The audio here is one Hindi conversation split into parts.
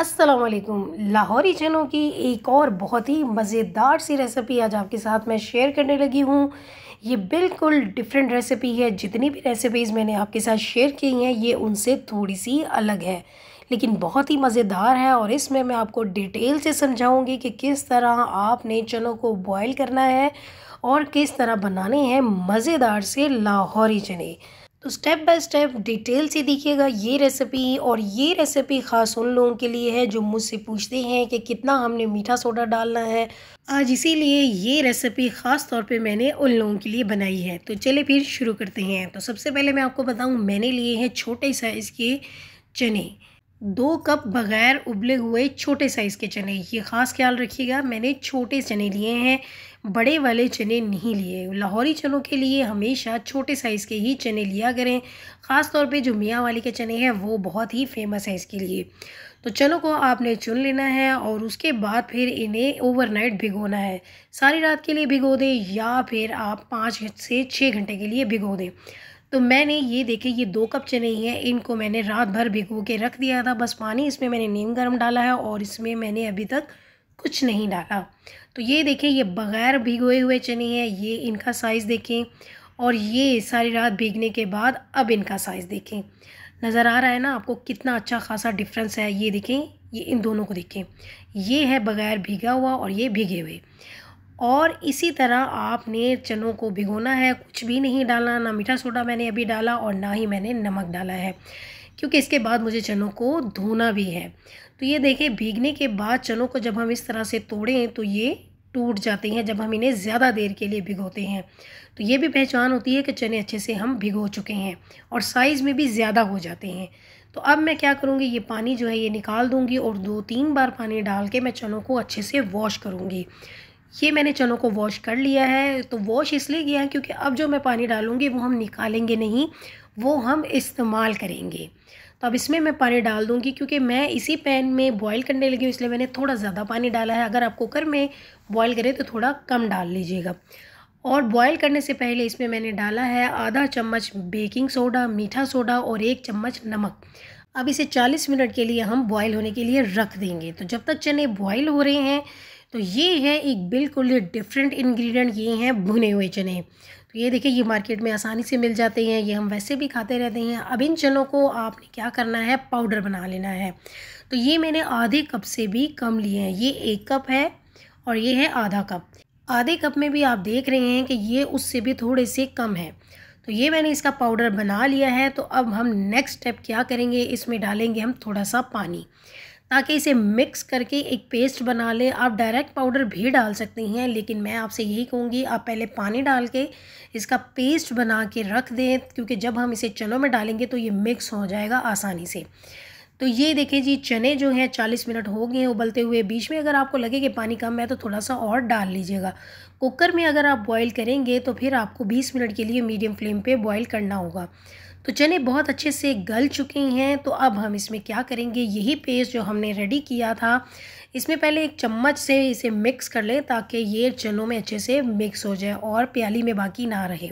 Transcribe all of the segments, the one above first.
असलकुम लाहौरी चनों की एक और बहुत ही मज़ेदार सी रेसिपी आज आपके साथ मैं शेयर करने लगी हूँ ये बिल्कुल डिफरेंट रेसिपी है जितनी भी रेसिपीज़ मैंने आपके साथ शेयर की हैं ये उनसे थोड़ी सी अलग है लेकिन बहुत ही मज़ेदार है और इसमें मैं आपको डिटेल से समझाऊँगी कि किस तरह आपने चनों को बॉयल करना है और किस तरह बनाने हैं मज़ेदार से लाहौरी चने तो स्टेप बाय स्टेप डिटेल से देखिएगा ये रेसिपी और ये रेसिपी ख़ास उन लोगों के लिए है जो मुझसे पूछते हैं कि कितना हमने मीठा सोडा डालना है आज इसीलिए ये रेसिपी ख़ास तौर पे मैंने उन लोगों के लिए बनाई है तो चले फिर शुरू करते हैं तो सबसे पहले मैं आपको बताऊँ मैंने लिए हैं छोटे साइज़ के चने दो कप बगैर उबले हुए छोटे साइज़ के चने ये ख़ास ख्याल रखिएगा मैंने छोटे चने लिए हैं बड़े वाले चने नहीं लिए लाहौरी चनों के लिए हमेशा छोटे साइज़ के ही चने लिया करें ख़ास तौर पे जो मियाँ वाली के चने हैं वो बहुत ही फेमस है इसके लिए तो चनों को आपने चुन लेना है और उसके बाद फिर इन्हें ओवरनाइट भिगोना है सारी रात के लिए भिगो दें या फिर आप पाँच से छः घंटे के लिए भिगो दें तो मैंने ये देखे ये दो कप चने हैं इनको मैंने रात भर भिगो के रख दिया था बस पानी इसमें मैंने नीम गर्म डाला है और इसमें मैंने अभी तक कुछ नहीं डाला तो ये देखें ये बग़ैर भिगोए हुए चने हैं ये इनका साइज़ देखें और ये सारी रात भीगने के बाद अब इनका साइज़ देखें नज़र आ रहा है ना आपको कितना अच्छा खासा डिफरेंस है ये देखें ये इन दोनों को देखें ये है बग़ैर भीगा हुआ और ये भीगे हुए और इसी तरह आपने चनों को भिगोना है कुछ भी नहीं डालना ना मीठा सोडा मैंने अभी डाला और ना ही मैंने नमक डाला है क्योंकि इसके बाद मुझे चनों को धोना भी है तो ये देखें भीगने के बाद चनों को जब हम इस तरह से तोड़ें तो ये टूट जाते हैं जब हम इन्हें ज़्यादा देर के लिए भिगोते हैं तो ये भी पहचान होती है कि चने अच्छे से हम भिगो चुके हैं और साइज़ में भी ज़्यादा हो जाते हैं तो अब मैं क्या करूँगी ये पानी जो है ये निकाल दूँगी और दो तीन बार पानी डाल के मैं चनों को अच्छे से वॉश करूँगी ये मैंने चनों को वॉश कर लिया है तो वॉश इसलिए किया है क्योंकि अब जो मैं पानी डालूँगी वो हम निकालेंगे नहीं वो हम इस्तेमाल करेंगे तो अब इसमें मैं पानी डाल दूँगी क्योंकि मैं इसी पैन में बॉईल करने लगी हूँ इसलिए मैंने थोड़ा ज़्यादा पानी डाला है अगर आप कुकर में बॉईल करें तो थोड़ा कम डाल लीजिएगा और बॉईल करने से पहले इसमें मैंने डाला है आधा चम्मच बेकिंग सोडा मीठा सोडा और एक चम्मच नमक अब इसे चालीस मिनट के लिए हम बॉयल होने के लिए रख देंगे तो जब तक चने बॉयल हो रहे हैं तो ये है एक बिल्कुल डिफरेंट इन्ग्रीडियंट ये हैं भुने हुए चने तो ये देखिए ये मार्केट में आसानी से मिल जाते हैं ये हम वैसे भी खाते रहते हैं अब इन चनों को आपने क्या करना है पाउडर बना लेना है तो ये मैंने आधे कप से भी कम लिए हैं ये एक कप है और ये है आधा कप आधे कप में भी आप देख रहे हैं कि ये उससे भी थोड़े से कम है तो ये मैंने इसका पाउडर बना लिया है तो अब हम नेक्स्ट स्टेप क्या करेंगे इसमें डालेंगे हम थोड़ा सा पानी ताकि इसे मिक्स करके एक पेस्ट बना ले आप डायरेक्ट पाउडर भी डाल सकती हैं लेकिन मैं आपसे यही कहूँगी आप पहले पानी डाल के इसका पेस्ट बना के रख दें क्योंकि जब हम इसे चनों में डालेंगे तो ये मिक्स हो जाएगा आसानी से तो ये देखें जी चने जो हैं चालीस मिनट हो गए हैं उबलते हुए बीच में अगर आपको लगे कि पानी कम है तो थोड़ा सा और डाल लीजिएगा कुकर में अगर आप बॉईल करेंगे तो फिर आपको बीस मिनट के लिए मीडियम फ्लेम पर बॉईल करना होगा तो चने बहुत अच्छे से गल चुके हैं तो अब हम इसमें क्या करेंगे यही पेस्ट जो हमने रेडी किया था इसमें पहले एक चम्मच से इसे मिक्स कर लें ताकि ये चनों में अच्छे से मिक्स हो जाए और प्याली में बाकी ना रहे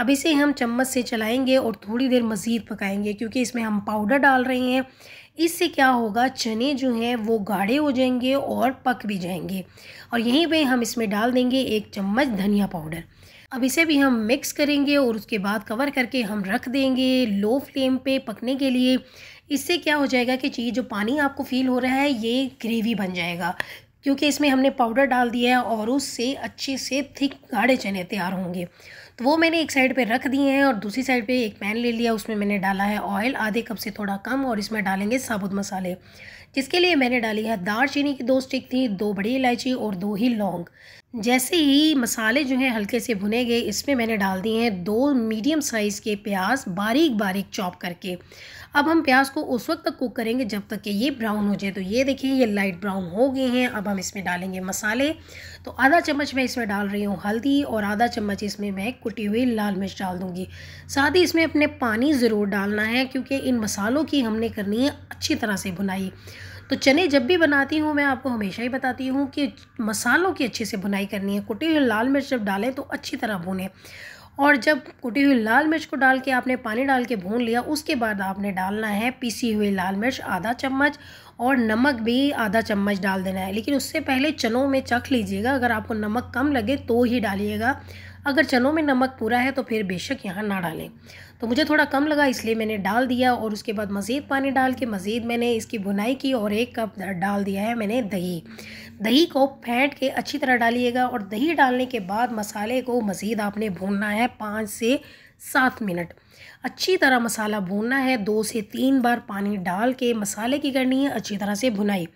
अब इसे हम चम्मच से चलाएंगे और थोड़ी देर मज़ीद पकाएंगे क्योंकि इसमें हम पाउडर डाल रहे हैं इससे क्या होगा चने जो हैं वो गाढ़े हो जाएंगे और पक भी जाएंगे और यहीं पे हम इसमें डाल देंगे एक चम्मच धनिया पाउडर अब इसे भी हम मिक्स करेंगे और उसके बाद कवर करके हम रख देंगे लो फ्लेम पे पकने के लिए इससे क्या हो जाएगा कि चाहिए जो पानी आपको फील हो रहा है ये ग्रेवी बन जाएगा क्योंकि इसमें हमने पाउडर डाल दिया है और उससे अच्छे से थिक गाढ़े चने तैयार होंगे तो वो मैंने एक साइड पे रख दिए हैं और दूसरी साइड पे एक पैन ले लिया उसमें मैंने डाला है ऑयल आधे कप से थोड़ा कम और इसमें डालेंगे साबुत मसाले जिसके लिए मैंने डाली है चीनी की दो स्टिक थी दो बड़ी इलायची और दो ही लौंग जैसे ही मसाले जो हैं हल्के से भुने गए इसमें मैंने डाल दिए हैं दो मीडियम साइज़ के प्याज बारीक बारीक चॉप करके अब हम प्याज को उस वक्त तक कुक करेंगे जब तक कि ये ब्राउन हो जाए तो ये देखिए ये लाइट ब्राउन हो गए हैं अब हम इसमें डालेंगे मसाले तो आधा चम्मच मैं इसमें डाल रही हूँ हल्दी और आधा चम्मच इसमें मैं कुटी हुई लाल मिर्च डाल दूँगी साथ ही इसमें अपने पानी ज़रूर डालना है क्योंकि इन मसालों की हमने करनी है अच्छी तरह से बुनाई तो चने जब भी बनाती हूँ मैं आपको हमेशा ही बताती हूँ कि मसालों की अच्छे से बुनाई करनी है कुटी हुई लाल मिर्च जब डालें तो अच्छी तरह भुने और जब कुटी हुई लाल मिर्च को डाल के आपने पानी डाल के भून लिया उसके बाद आपने डालना है पीसी हुई लाल मिर्च आधा चम्मच और नमक भी आधा चम्मच डाल देना है लेकिन उससे पहले चनों में चख लीजिएगा अगर आपको नमक कम लगे तो ही डालिएगा अगर चनों में नमक पूरा है तो फिर बेशक यहाँ ना डालें तो मुझे थोड़ा कम लगा इसलिए मैंने डाल दिया और उसके बाद मज़ीद पानी डाल के मज़ीद मैंने इसकी बुनाई की और एक कप डाल दिया है मैंने दही दही को फेंट के अच्छी तरह डालिएगा और दही डालने के बाद मसाले को मज़ीद आपने भूनना है पाँच से सात मिनट अच्छी तरह मसाला भूनना है दो से तीन बार पानी डाल के मसाले की करनी है अच्छी तरह से भुनाई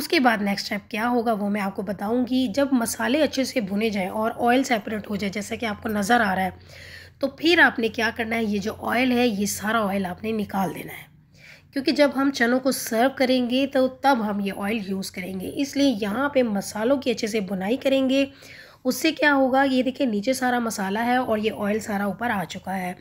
उसके बाद नेक्स्ट स्टेप क्या होगा वो मैं आपको बताऊंगी जब मसाले अच्छे से भुने जाएं और ऑयल सेपरेट हो जाए जैसा कि आपको नज़र आ रहा है तो फिर आपने क्या करना है ये जो ऑयल है ये सारा ऑयल आपने निकाल देना है क्योंकि जब हम चनों को सर्व करेंगे तो तब हम ये ऑयल यूज़ करेंगे इसलिए यहाँ पे मसालों की अच्छे से बुनाई करेंगे उससे क्या होगा ये देखिए नीचे सारा मसाला है और ये ऑयल सारा ऊपर आ चुका है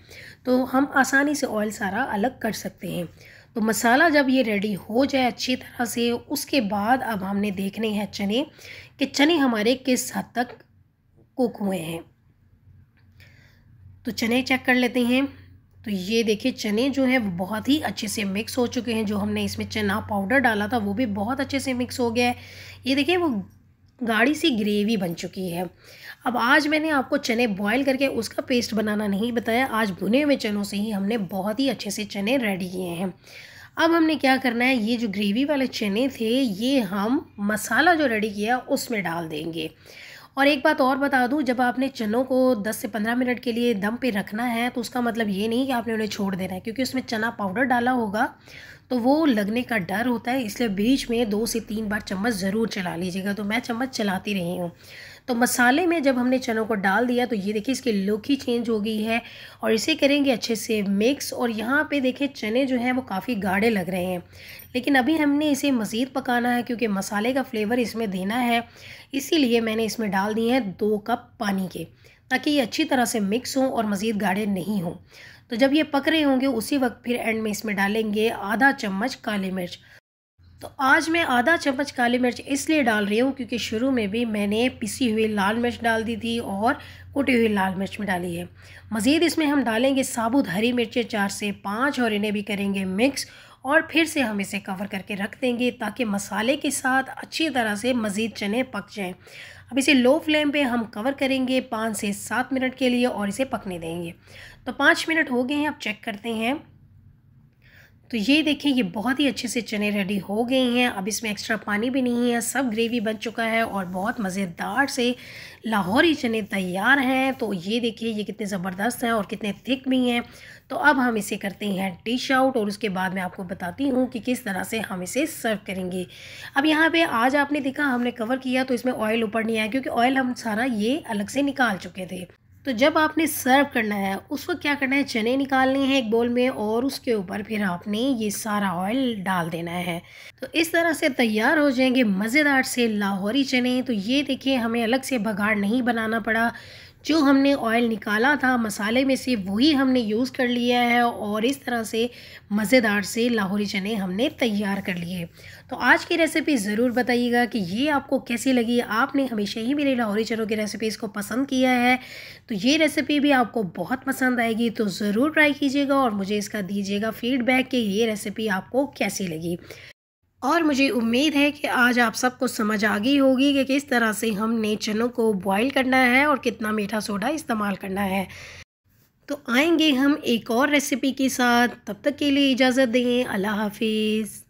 तो हम आसानी से ऑयल सारा अलग कर सकते हैं तो मसाला जब ये रेडी हो जाए अच्छी तरह से उसके बाद अब हमने देखने हैं चने कि चने हमारे किस हद तक कुक हुए हैं तो चने चेक कर लेते हैं तो ये देखिए चने जो हैं बहुत ही अच्छे से मिक्स हो चुके हैं जो हमने इसमें चना पाउडर डाला था वो भी बहुत अच्छे से मिक्स हो गया है ये देखिए वो गाढ़ी सी ग्रेवी बन चुकी है अब आज मैंने आपको चने बॉईल करके उसका पेस्ट बनाना नहीं बताया आज भुने हुए चनों से ही हमने बहुत ही अच्छे से चने रेडी किए हैं अब हमने क्या करना है ये जो ग्रेवी वाले चने थे ये हम मसाला जो रेडी किया उसमें डाल देंगे और एक बात और बता दूँ जब आपने चनों को 10 से 15 मिनट के लिए दम पे रखना है तो उसका मतलब ये नहीं कि आपने उन्हें छोड़ देना है क्योंकि उसमें चना पाउडर डाला होगा तो वो लगने का डर होता है इसलिए बीच में दो से तीन बार चम्मच ज़रूर चला लीजिएगा तो मैं चम्मच चलाती रही हूँ तो मसाले में जब हमने चनों को डाल दिया तो ये देखिए इसकी लुक ही चेंज हो गई है और इसे करेंगे अच्छे से मिक्स और यहाँ पे देखिए चने जो हैं वो काफ़ी गाढ़े लग रहे हैं लेकिन अभी हमने इसे मज़ीद पकाना है क्योंकि मसाले का फ्लेवर इसमें देना है इसीलिए मैंने इसमें डाल दिए हैं दो कप पानी के ताकि ये अच्छी तरह से मिक्स हों और मज़ीद गाढ़े नहीं हों तो जब ये पक रहे होंगे उसी वक्त फिर एंड में इसमें डालेंगे आधा चम्मच काली मिर्च तो आज मैं आधा चम्मच काली मिर्च इसलिए डाल रही हूँ क्योंकि शुरू में भी मैंने पिसी हुई लाल मिर्च डाल दी थी और कुटी हुई लाल मिर्च में डाली है मज़ीद इसमें हम डालेंगे साबुत हरी मिर्चें चार से पाँच और इन्हें भी करेंगे मिक्स और फिर से हम इसे कवर करके रख देंगे ताकि मसाले के साथ अच्छी तरह से मज़ीद चने पक जाएँ अब इसे लो फ्लेम पे हम कवर करेंगे पाँच से सात मिनट के लिए और इसे पकने देंगे तो पाँच मिनट हो गए हैं अब चेक करते हैं तो ये देखें ये बहुत ही अच्छे से चने रेडी हो गए हैं अब इसमें एक्स्ट्रा पानी भी नहीं है सब ग्रेवी बन चुका है और बहुत मज़ेदार से लाहौरी चने तैयार हैं तो ये देखिए ये कितने ज़बरदस्त हैं और कितने थिक भी हैं तो अब हम इसे करते हैं डिश आउट और उसके बाद मैं आपको बताती हूँ कि किस तरह से हम इसे सर्व करेंगे अब यहाँ पे आज आपने देखा हमने कवर किया तो इसमें ऑयल ऊपर नहीं आया क्योंकि ऑयल हम सारा ये अलग से निकाल चुके थे तो जब आपने सर्व करना है उस वक्त क्या करना है चने निकालने हैं एक बोल में और उसके ऊपर फिर आपने ये सारा ऑयल डाल देना है तो इस तरह से तैयार हो जाएंगे मज़ेदार से लाहौरी चने तो ये देखिए हमें अलग से भगाड़ नहीं बनाना पड़ा जो हमने ऑयल निकाला था मसाले में से वही हमने यूज़ कर लिया है और इस तरह से मज़ेदार से लाहौरी चने हमने तैयार कर लिए तो आज की रेसिपी ज़रूर बताइएगा कि ये आपको कैसी लगी आपने हमेशा ही मेरे लाहौरी चनों की रेसिपीज़ को पसंद किया है तो ये रेसिपी भी आपको बहुत पसंद आएगी तो ज़रूर ट्राई कीजिएगा और मुझे इसका दीजिएगा फीडबैक कि ये रेसिपी आपको कैसी लगी और मुझे उम्मीद है कि आज आप सबको समझ आ गई होगी कि किस तरह से हमने चनों को बॉईल करना है और कितना मीठा सोडा इस्तेमाल करना है तो आएंगे हम एक और रेसिपी के साथ तब तक के लिए इजाज़त दें अल्लाह हाफिज़